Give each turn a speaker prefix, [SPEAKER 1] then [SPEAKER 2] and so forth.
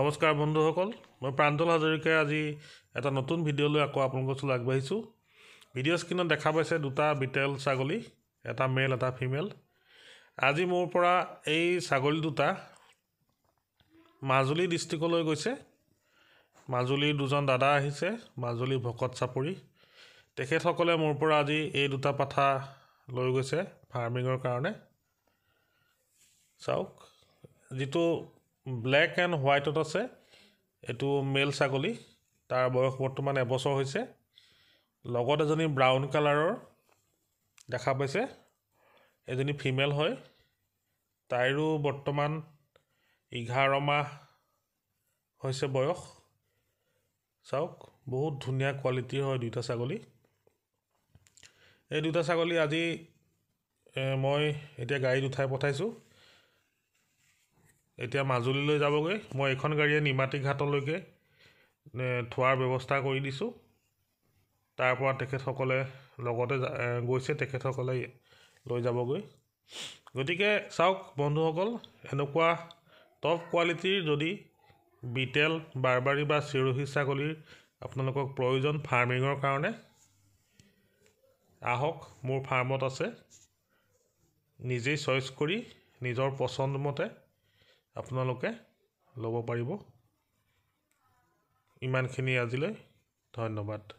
[SPEAKER 1] নমস্কাৰ বন্ধুসকল মই প্ৰান্তল হাজৰিকাই আজি এটা নতুন ভিডিঅ' লৈ আকৌ আপোনালোকৰ ওচৰলৈ আগবাঢ়িছোঁ ভিডিঅ' স্ক্ৰীণত দেখা পাইছে দুটা বিটেল ছাগলী এটা মেল এটা ফিমেল আজি মোৰ পৰা এই ছাগলী দুটা মাজুলী ডিষ্ট্ৰিক্টলৈ গৈছে মাজুলীৰ দুজন দাদা আহিছে মাজুলী ভকত চাপৰি তেখেতসকলে মোৰ পৰা আজি এই দুটা পাঠা লৈ গৈছে ফাৰ্মিঙৰ কাৰণে চাওক যিটো ব্লেক এণ্ড হোৱাইটত আছে এইটো মেল ছাগলী তাৰ বয়স বৰ্তমান এবছৰ হৈছে লগত এজনী ব্ৰাউন কালাৰৰ দেখা পাইছে এজনী ফিমেল হয় তাইৰো বৰ্তমান এঘাৰ মাহ হৈছে বয়স চাওক বহুত ধুনীয়া কোৱালিটিৰ হয় দুয়োটা ছাগলী এই দুটা ছাগলী আজি মই এতিয়া গাড়ীত উঠাই পঠাইছোঁ এতিয়া মাজুলীলৈ যাবগৈ মই এইখন গাড়ীয়ে নিমাতী ঘাটলৈকে থোৱাৰ ব্যৱস্থা কৰি দিছোঁ তাৰপৰা তেখেতসকলে লগতে গৈছে তেখেতসকলে লৈ যাবগৈ গতিকে চাওক বন্ধুসকল এনেকুৱা টপ কোৱালিটিৰ যদি বিটেল বাৰবাৰী বা চিৰহি ছাগলীৰ আপোনালোকক প্ৰয়োজন ফাৰ্মিঙৰ কাৰণে আহক মোৰ ফাৰ্মত আছে নিজেই চইচ কৰি নিজৰ পচন্দমতে আপোনালোকে ল'ব পাৰিব ইমানখিনি আজিলৈ ধন্যবাদ